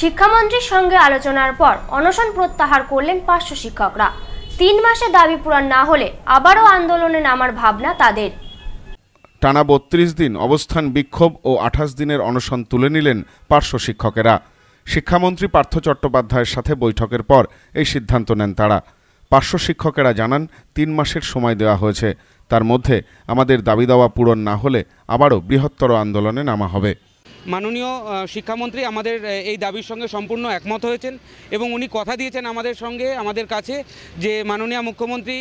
শিক্ষামন্ত্রীর সঙ্গে আলোচনার পর অনশন প্রত্যাহার করলেন পাঁচশো শিক্ষকরা তিন মাসে দাবি পূরণ না হলে আবারও আন্দোলনে নামার ভাবনা তাদের টানা বত্রিশ দিন অবস্থান বিক্ষোভ ও আঠাশ দিনের অনশন তুলে নিলেন পার্শ্ব শিক্ষকেরা শিক্ষামন্ত্রী পার্থ চট্টোপাধ্যায়ের সাথে বৈঠকের পর এই সিদ্ধান্ত নেন তারা পার্শ্ব শিক্ষকেরা জানান তিন মাসের সময় দেওয়া হয়েছে তার মধ্যে আমাদের দাবি দাওয়া পূরণ না হলে আবারও বৃহত্তর আন্দোলনে নামা হবে মাননীয় শিক্ষামন্ত্রী আমাদের এই দাবির সঙ্গে সম্পূর্ণ একমত হয়েছেন এবং উনি কথা দিয়েছেন আমাদের সঙ্গে আমাদের কাছে যে মাননীয় মুখ্যমন্ত্রী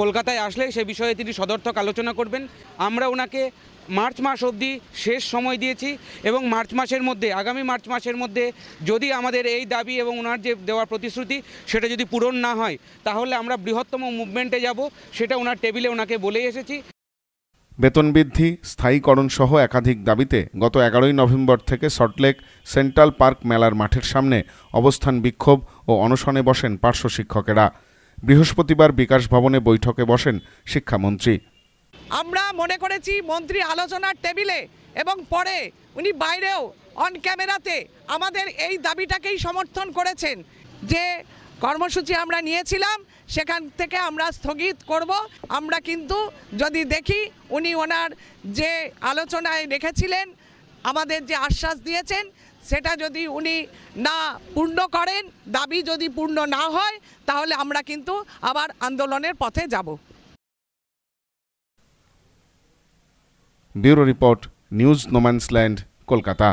কলকাতায় আসলে সে বিষয়ে তিনি সদর্থক আলোচনা করবেন আমরা ওনাকে মার্চ মাস অবধি শেষ সময় দিয়েছি এবং মার্চ মাসের মধ্যে আগামী মার্চ মাসের মধ্যে যদি আমাদের এই দাবি এবং ওনার যে দেওয়া প্রতিশ্রুতি সেটা যদি পূরণ না হয় তাহলে আমরা বৃহত্তম মুভমেন্টে যাব সেটা ওনার টেবিলে ওনাকে বলে এসেছি বেতন বৃদ্ধি স্থায়ীকরণ সহ একাধিক দাবিতে গত এগারোই নভেম্বর থেকে সল্টলেক সেন্ট্রাল পার্ক মেলার মাঠের সামনে অবস্থান বিক্ষোভ ও অনশনে বসেন পার্শ্ব শিক্ষকেরা বৃহস্পতিবার বিকাশ ভবনে বৈঠকে বসেন শিক্ষামন্ত্রী আমরা মনে করেছি মন্ত্রী আলোচনার টেবিলে এবং পরে উনি বাইরেও অন ক্যামেরাতে আমাদের এই দাবিটাকেই সমর্থন করেছেন যে কর্মসূচি আমরা নিয়েছিলাম সেখান থেকে আমরা স্থগিত করব আমরা কিন্তু যদি দেখি উনি ওনার যে আলোচনায় রেখেছিলেন আমাদের যে আশ্বাস দিয়েছেন সেটা যদি উনি না পূর্ণ করেন দাবি যদি পূর্ণ না হয় তাহলে আমরা কিন্তু আবার আন্দোলনের পথে যাব bureau report news no man's land Kolkata